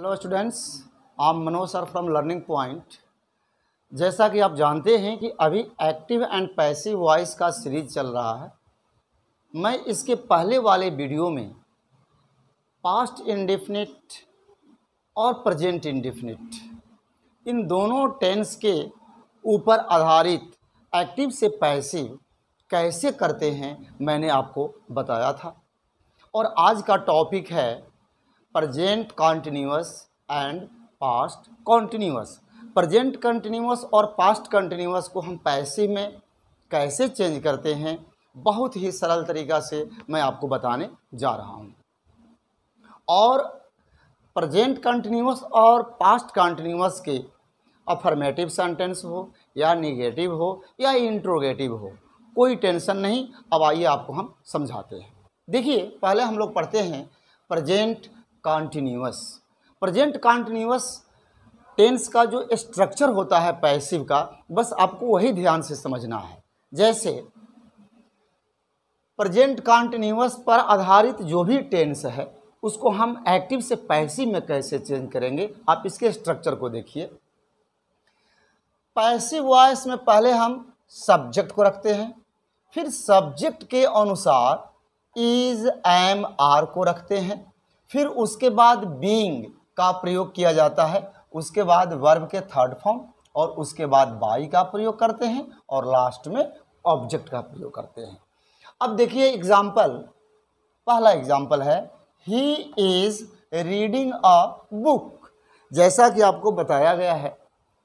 hello students आप Manoj sir from learning point जैसा कि आप जानते हैं कि अभी एक्टिव एंड पैसिव वॉइस का सीरीज चल रहा है मैं इसके पहले वाले वीडियो में पास्ट इंडिफिनिट और प्रेजेंट इंडिफिनिट इन दोनों टेंस के ऊपर आधारित एक्टिव से पैसिव कैसे करते हैं मैंने आपको बताया था और आज का टॉपिक है present continuous and past continuous present continuous और पास्ट कंटिन्यूस को हम पैसे में कैसे चेंज करते हैं बहुत ही सरल तरीका से मैं आपको बताने जा रहा हूँ और प्रजेंट कंटिन्यूस और पास्ट कंटिन्यूस के अफर्मेटिव सेंटेंस हो या निगेटिव हो या इंट्रोगेटिव हो कोई टेंशन नहीं अब आइए आपको हम समझाते हैं देखिए पहले हम लोग पढ़ते हैं present continuous present continuous tense का जो स्ट्रक्चर होता है पैसिव का बस आपको वही ध्यान से समझना है जैसे प्रजेंट कॉन्टीन्यूस पर आधारित जो भी टेंस है उसको हम एक्टिव से पैसिव में कैसे चेंज करेंगे आप इसके स्ट्रक्चर को देखिए पैसिव वॉयस में पहले हम सब्जेक्ट को रखते हैं फिर सब्जेक्ट के अनुसार इज एम आर को रखते हैं फिर उसके बाद बींग का प्रयोग किया जाता है उसके बाद वर्ब के थर्ड फॉर्म और उसके बाद बाई का प्रयोग करते हैं और लास्ट में ऑब्जेक्ट का प्रयोग करते हैं अब देखिए एग्जाम्पल पहला एग्जाम्पल है he is reading a book जैसा कि आपको बताया गया है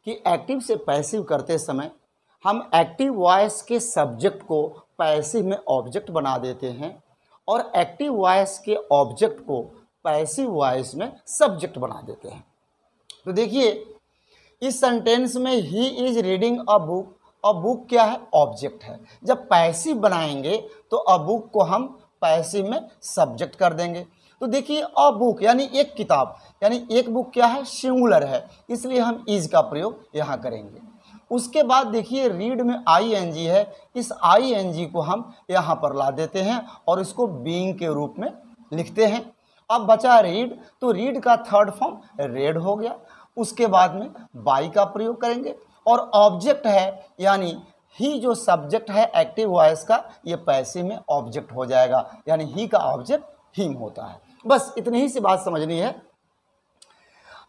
कि एक्टिव से पैसिव करते समय हम एक्टिव वॉयस के सब्जेक्ट को पैसिव में ऑब्जेक्ट बना देते हैं और एक्टिव वॉयस के ऑब्जेक्ट को पैसिव वॉइस में सब्जेक्ट बना देते हैं तो देखिए इस सेंटेंस में he is reading a book a book क्या है ऑब्जेक्ट है जब पैसिव बनाएंगे तो अ बुक को हम पैसिव में सब्जेक्ट कर देंगे तो देखिए अ बुक यानी एक किताब यानी एक बुक क्या है सिंगुलर है इसलिए हम इज का प्रयोग यहाँ करेंगे उसके बाद देखिए रीड में आई एन जी है इस आई एन जी को हम यहाँ पर ला देते हैं और इसको बींग के रूप में लिखते हैं अब बचा रीड तो रीड का थर्ड फॉर्म रेड हो गया उसके बाद में बाई का प्रयोग करेंगे और ऑब्जेक्ट है यानी ही जो सब्जेक्ट है एक्टिव वॉयस का ये पैसे में ऑब्जेक्ट हो जाएगा यानी ही का ऑब्जेक्ट हीम होता है बस इतनी ही सी बात समझनी है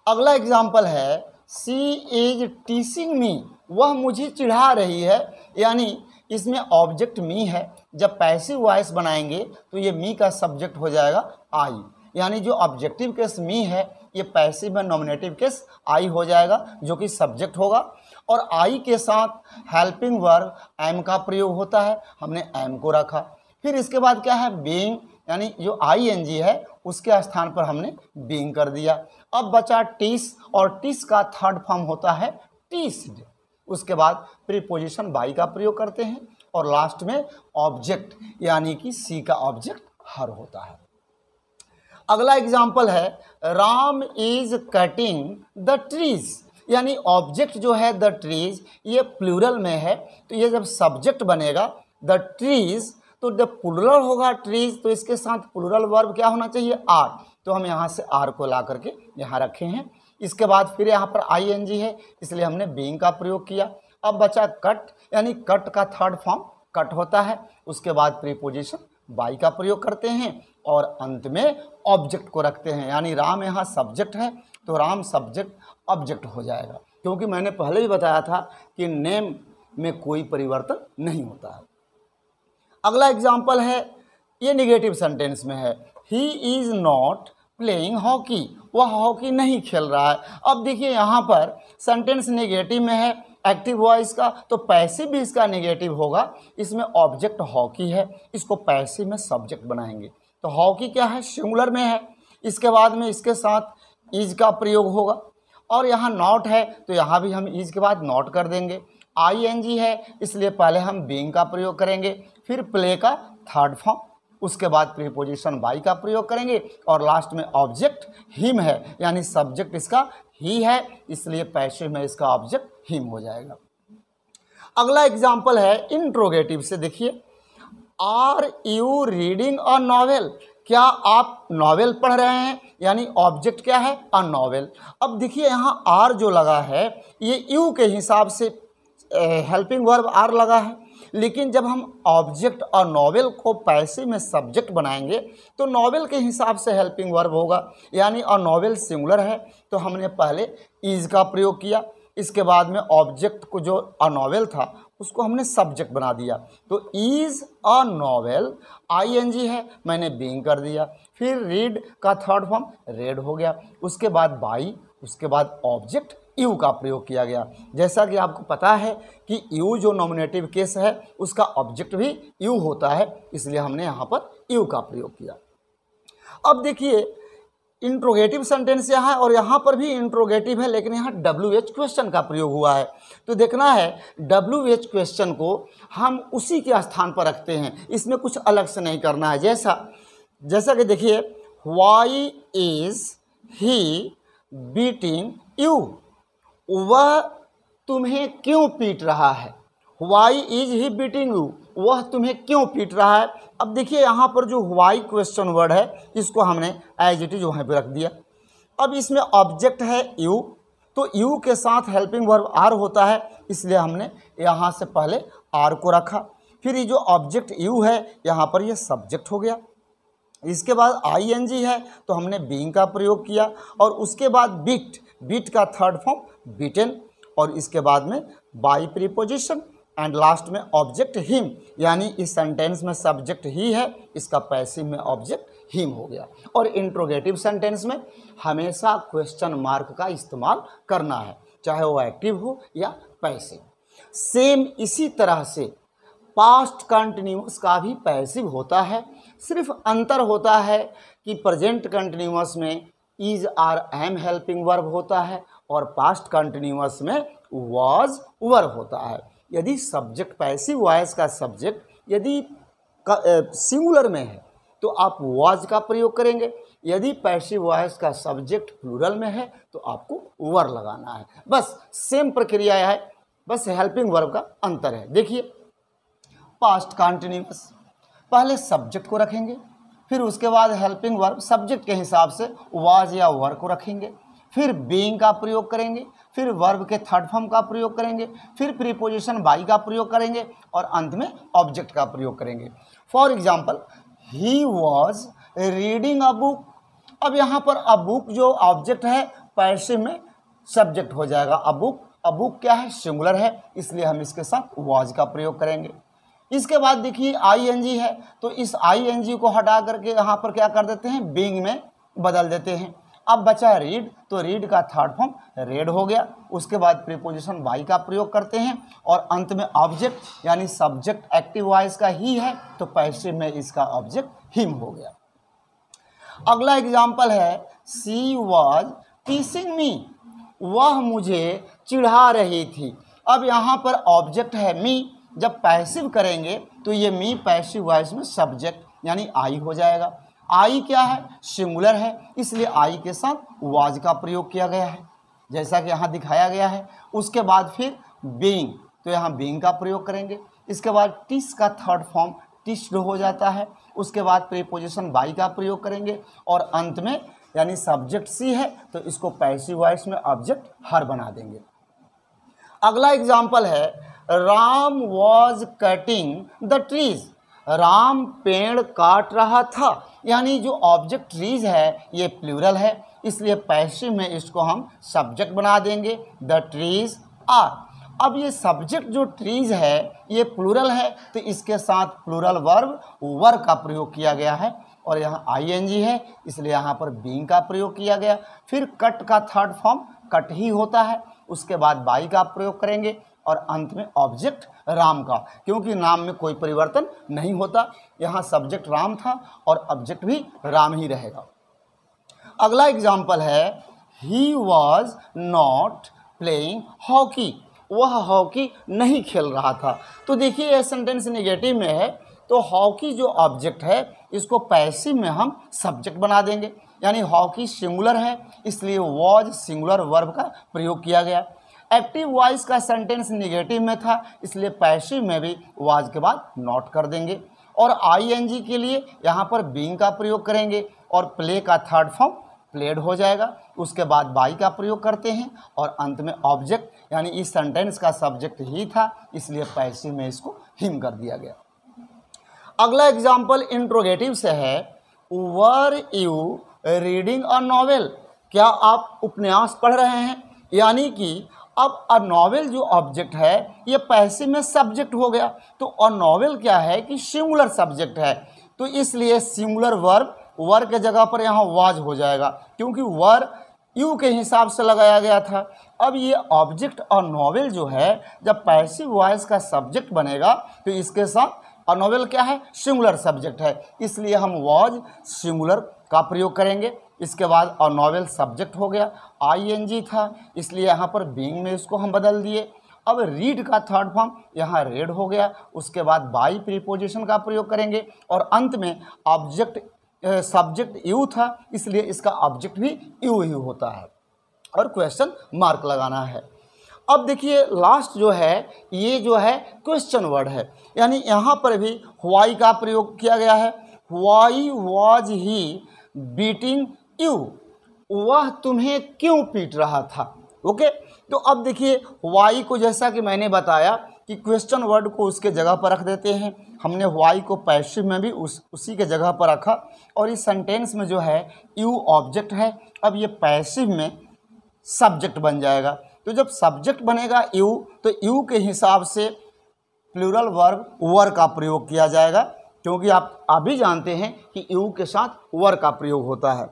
अगला एग्जाम्पल है सी इज टीसिंग मी वह मुझे चिढ़ा रही है यानी इसमें ऑब्जेक्ट मी है जब पैसिव वॉइस बनाएंगे तो ये मी का सब्जेक्ट हो जाएगा आई यानी जो ऑब्जेक्टिव केस मी है ये पैसिव में नॉमिनेटिव केस आई हो जाएगा जो कि सब्जेक्ट होगा और आई के साथ हेल्पिंग वर्ग एम का प्रयोग होता है हमने एम को रखा फिर इसके बाद क्या है बींग यानी जो आई एन जी है उसके स्थान पर हमने बींग कर दिया अब बचा टीस और टीस का थर्ड फॉर्म होता है टीस्ड उसके बाद प्रीपोजिशन बाई का प्रयोग करते हैं और लास्ट में ऑब्जेक्ट यानी कि सी का ऑब्जेक्ट हर होता है अगला एग्जाम्पल है Ram is cutting the trees यानी ऑब्जेक्ट जो है द ट्रीज ये प्लूरल में है तो ये जब सब्जेक्ट बनेगा द ट्रीज तो जब प्लूरल होगा ट्रीज तो इसके साथ प्लूरल वर्ब क्या होना चाहिए आर तो हम यहाँ से आर को ला करके यहाँ रखे हैं इसके बाद फिर यहाँ पर आई एन जी है इसलिए हमने बींग का प्रयोग किया अब बचा कट यानी कट का थर्ड फॉर्म कट होता है उसके बाद प्रीपोजिशन बाई का प्रयोग करते हैं और अंत में ऑब्जेक्ट को रखते हैं यानी राम यहाँ सब्जेक्ट है तो राम सब्जेक्ट ऑब्जेक्ट हो जाएगा क्योंकि मैंने पहले भी बताया था कि नेम में कोई परिवर्तन नहीं होता है अगला एग्जाम्पल है ये निगेटिव सेंटेंस में है he is not playing hockey वह हॉकी नहीं खेल रहा है अब देखिए यहाँ पर सेंटेंस नेगेटिव में है एक्टिव हुआ इसका तो पैसे भी इसका नेगेटिव होगा इसमें ऑब्जेक्ट हॉकी है इसको पैसे में सब्जेक्ट बनाएंगे तो हॉकी क्या है सिंगुलर में है इसके बाद में इसके साथ इज का प्रयोग होगा और यहाँ नॉट है तो यहाँ भी हम इज के बाद नॉट कर देंगे आई एन जी है इसलिए पहले हम बींग का प्रयोग करेंगे फिर प्ले का थर्ड फॉर्म उसके बाद प्रीपोजिशन बाई का प्रयोग करेंगे और लास्ट में ऑब्जेक्ट हिम है यानी सब्जेक्ट इसका ही है इसलिए पैसे में इसका ऑब्जेक्ट हिम हो जाएगा अगला एग्जाम्पल है इंट्रोगेटिव से देखिए are you reading a novel क्या आप नॉवेल पढ़ रहे हैं यानी ऑब्जेक्ट क्या है अ नॉवेल अब देखिए यहाँ आर जो लगा है ये यू के हिसाब से हेल्पिंग वर्ब आर लगा है लेकिन जब हम ऑब्जेक्ट और नॉवेल को पैसे में सब्जेक्ट बनाएंगे तो नॉवेल के हिसाब से हेल्पिंग वर्ब होगा यानी और नॉवेल सिंगुलर है तो हमने पहले ईज का प्रयोग किया इसके बाद में ऑब्जेक्ट को जो अ नॉवेल था उसको हमने सब्जेक्ट बना दिया तो इज़ अ नॉवेल आईएनजी है मैंने बींग कर दिया फिर रीड का थर्ड फॉर्म रेड हो गया उसके बाद बाई उसके बाद ऑब्जेक्ट यू का प्रयोग किया गया जैसा कि आपको पता है कि यू जो नॉमिनेटिव केस है उसका ऑब्जेक्ट भी यू होता है इसलिए हमने यहाँ पर यू का प्रयोग किया अब देखिए इंट्रोगेटिव सेंटेंस यहाँ है और यहाँ पर भी इंट्रोगेटिव है लेकिन यहाँ डब्ल्यू एच क्वेश्चन का प्रयोग हुआ है तो देखना है डब्ल्यू एच क्वेश्चन को हम उसी के स्थान पर रखते हैं इसमें कुछ अलग से नहीं करना है जैसा जैसा कि देखिए why is he beating you वह तुम्हें क्यों पीट रहा है why is he beating you वह तुम्हें क्यों पीट रहा है अब देखिए यहाँ पर जो वाई क्वेश्चन वर्ड है इसको हमने एज इट इज वहाँ पर रख दिया अब इसमें ऑब्जेक्ट है यू तो यू के साथ हेल्पिंग वर्ब आर होता है इसलिए हमने यहाँ से पहले आर को रखा फिर ये जो ऑब्जेक्ट यू है यहाँ पर ये सब्जेक्ट हो गया इसके बाद आई एन जी है तो हमने बींग का प्रयोग किया और उसके बाद बिट बीट का थर्ड फॉर्म बीटेन और इसके बाद में बाई प्रीपोजिशन एंड लास्ट में ऑब्जेक्ट हिम यानी इस सेंटेंस में सब्जेक्ट ही है इसका पैसिव में ऑब्जेक्ट हिम हो गया और इंट्रोगेटिव सेंटेंस में हमेशा क्वेश्चन मार्क का इस्तेमाल करना है चाहे वो एक्टिव हो या पैसिव सेम इसी तरह से पास्ट कंटिन्यूस का भी पैसिव होता है सिर्फ अंतर होता है कि प्रेजेंट कंटिन्यूस में is are am helping verb होता है और पास्ट कंटिन्यूस में वॉज वर होता है यदि सब्जेक्ट पैसिव वॉयस का सब्जेक्ट यदि सिंगुलर में है तो आप वॉज का प्रयोग करेंगे यदि पैसिव वॉयस का सब्जेक्ट प्लूरल में है तो आपको वर लगाना है बस सेम प्रक्रिया है बस हेल्पिंग वर्ब का अंतर है देखिए पास्ट कॉन्टिन्यूस पहले सब्जेक्ट को रखेंगे फिर उसके बाद हेल्पिंग वर्क सब्जेक्ट के हिसाब से वाज या वर्क को रखेंगे फिर बींग का प्रयोग करेंगे फिर वर्ब के थर्ड फॉर्म का प्रयोग करेंगे फिर प्रीपोजिशन बाई का प्रयोग करेंगे और अंत में ऑब्जेक्ट का प्रयोग करेंगे for example he was reading a book अब यहाँ पर अ बुक जो ऑब्जेक्ट है पैसे में सब्जेक्ट हो जाएगा अ बुक अ बुक क्या है सिंगुलर है इसलिए हम इसके साथ वॉज का प्रयोग करेंगे इसके बाद देखिए आई है तो इस आई को हटा करके यहाँ पर क्या कर देते हैं बींग में बदल देते हैं अब बचा रीड तो रीड का थर्ड फॉर्म रेड हो गया उसके बाद प्रीपोजिशन वाई का प्रयोग करते हैं और अंत में ऑब्जेक्ट यानी सब्जेक्ट एक्टिव वाइज का ही है तो पैसे में इसका ऑब्जेक्ट हिम हो गया अगला एग्जाम्पल है सी वॉज टीसिंग मी वह मुझे चिढ़ा रही थी अब यहाँ पर ऑब्जेक्ट है मी जब पैसिव करेंगे तो ये मी पैसिव वॉइस में सब्जेक्ट यानी आई हो जाएगा आई क्या है सिंगुलर है इसलिए आई के साथ वाज का प्रयोग किया गया है जैसा कि यहाँ दिखाया गया है उसके बाद फिर बींग तो यहाँ बींग का प्रयोग करेंगे इसके बाद टिस का थर्ड फॉर्म टिस्ट हो जाता है उसके बाद प्रीपोजिशन बाई का प्रयोग करेंगे और अंत में यानी सब्जेक्ट सी है तो इसको पैसिव वॉइस में ऑब्जेक्ट हर बना देंगे अगला एग्जाम्पल है Ram was cutting the trees Ram पेड़ काट रहा था यानी जो ऑब्जेक्ट ट्रीज है ये प्लूरल है इसलिए पैसिव में इसको हम सब्जेक्ट बना देंगे द ट्रीज आर अब ये सब्जेक्ट जो ट्रीज है ये प्लूरल है तो इसके साथ प्लूरल वर्ब वर का प्रयोग किया गया है और यहाँ आई एन जी है इसलिए यहाँ पर बींग का प्रयोग किया गया फिर कट का थर्ड फॉर्म कट ही होता है उसके बाद बाई का आप प्रयोग करेंगे और अंत में ऑब्जेक्ट राम का क्योंकि नाम में कोई परिवर्तन नहीं होता यहाँ सब्जेक्ट राम था और ऑब्जेक्ट भी राम ही रहेगा अगला एग्जाम्पल है he was not playing hockey वह हॉकी नहीं खेल रहा था तो देखिए यह सेंटेंस नेगेटिव में है तो हॉकी जो ऑब्जेक्ट है इसको पैसिव में हम सब्जेक्ट बना देंगे यानी हॉकी सिंगुलर है इसलिए वॉज सिंगुलर वर्ब का प्रयोग किया गया एक्टिव वॉइस का सेंटेंस निगेटिव में था इसलिए पैसिव में भी वॉज के बाद नॉट कर देंगे और आईएनजी के लिए यहाँ पर बींग का प्रयोग करेंगे और प्ले का थर्ड फॉर्म प्लेड हो जाएगा उसके बाद बाई का प्रयोग करते हैं और अंत में ऑब्जेक्ट यानी इस सेंटेंस का सब्जेक्ट ही था इसलिए पैसिव में इसको हिम कर दिया गया अगला एग्जाम्पल इंट्रोगेटिव से है were you reading a novel क्या आप उपन्यास पढ़ रहे हैं यानी कि अब अ नावल जो ऑब्जेक्ट है ये पैसे में सब्जेक्ट हो गया तो अ नावल क्या है कि सिंगुलर सब्जेक्ट है तो इसलिए सिंगुलर वर्ब वर के जगह पर यहाँ वाज हो जाएगा क्योंकि वर यू के हिसाब से लगाया गया था अब ये ऑब्जेक्ट और नावल जो है जब पैसिव वॉइस का सब्जेक्ट बनेगा तो इसके साथ और नावल क्या है सिंगुलर सब्जेक्ट है इसलिए हम वाज सिंगुलर का प्रयोग करेंगे इसके बाद और नॉवेल सब्जेक्ट हो गया आईएनजी था इसलिए यहाँ पर बींग में इसको हम बदल दिए अब रीड का थर्ड फॉर्म यहाँ रेड हो गया उसके बाद बाई प्रीपोजिशन का प्रयोग करेंगे और अंत में ऑब्जेक्ट सब्जेक्ट यू था इसलिए इसका ऑब्जेक्ट भी यू ही होता है और क्वेश्चन मार्क लगाना है अब देखिए लास्ट जो है ये जो है क्वेश्चन वर्ड है यानी यहाँ पर भी हुआई का प्रयोग किया गया है why was he beating you वह तुम्हें क्यों पीट रहा था ओके तो अब देखिए वाई को जैसा कि मैंने बताया कि क्वेश्चन वर्ड को उसके जगह पर रख देते हैं हमने वाई को पैसिव में भी उस उसी के जगह पर रखा और इस सेंटेंस में जो है यू ऑब्जेक्ट है अब ये पैसिव में सब्जेक्ट बन जाएगा तो जब सब्जेक्ट बनेगा यू तो यू के हिसाब से प्लूरल वर्ग वर का प्रयोग किया जाएगा क्योंकि आप आप भी जानते हैं कि यू के साथ वर का प्रयोग होता है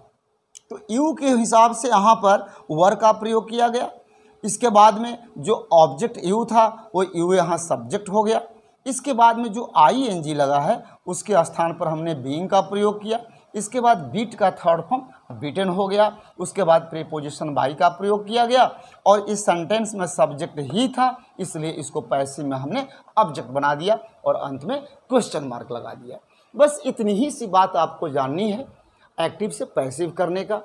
तो यू के हिसाब से यहाँ पर वर का प्रयोग किया गया इसके बाद में जो ऑब्जेक्ट यू था वो यू यहाँ सब्जेक्ट हो गया इसके बाद में जो आई एन जी लगा है उसके स्थान पर हमने बींग का प्रयोग किया इसके बाद बीट का थर्ड फॉर्म बीटेन हो गया उसके बाद प्रीपोजिशन भाई का प्रयोग किया गया और इस सेंटेंस में सब्जेक्ट ही था इसलिए इसको पैसे में हमने ऑब्जेक्ट बना दिया और अंत में क्वेश्चन मार्क लगा दिया बस इतनी ही सी बात आपको जाननी है एक्टिव से पैसिव करने का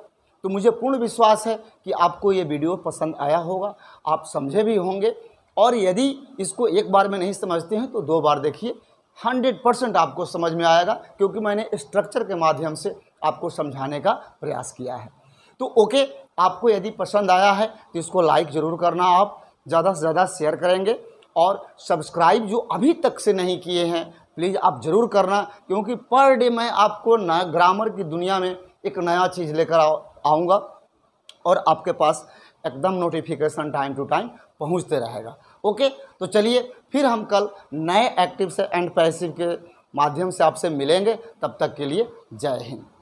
तो मुझे पूर्ण विश्वास है कि आपको ये वीडियो पसंद आया होगा आप समझे भी होंगे और यदि इसको एक बार में नहीं समझते हैं तो दो बार देखिए हंड्रेड परसेंट आपको समझ में आएगा क्योंकि मैंने स्ट्रक्चर के माध्यम से आपको समझाने का प्रयास किया है तो ओके आपको यदि पसंद आया है तो इसको लाइक ज़रूर करना आप ज़्यादा से ज़्यादा शेयर करेंगे और सब्सक्राइब जो अभी तक से नहीं किए हैं प्लीज़ आप ज़रूर करना क्योंकि पर डे मैं आपको नया ग्रामर की दुनिया में एक नया चीज़ लेकर आऊँगा और आपके पास एकदम नोटिफिकेशन टाइम टू टाइम पहुँचते रहेगा ओके तो चलिए फिर हम कल नए एक्टिव से एंड पैसिव के माध्यम से आपसे मिलेंगे तब तक के लिए जय हिंद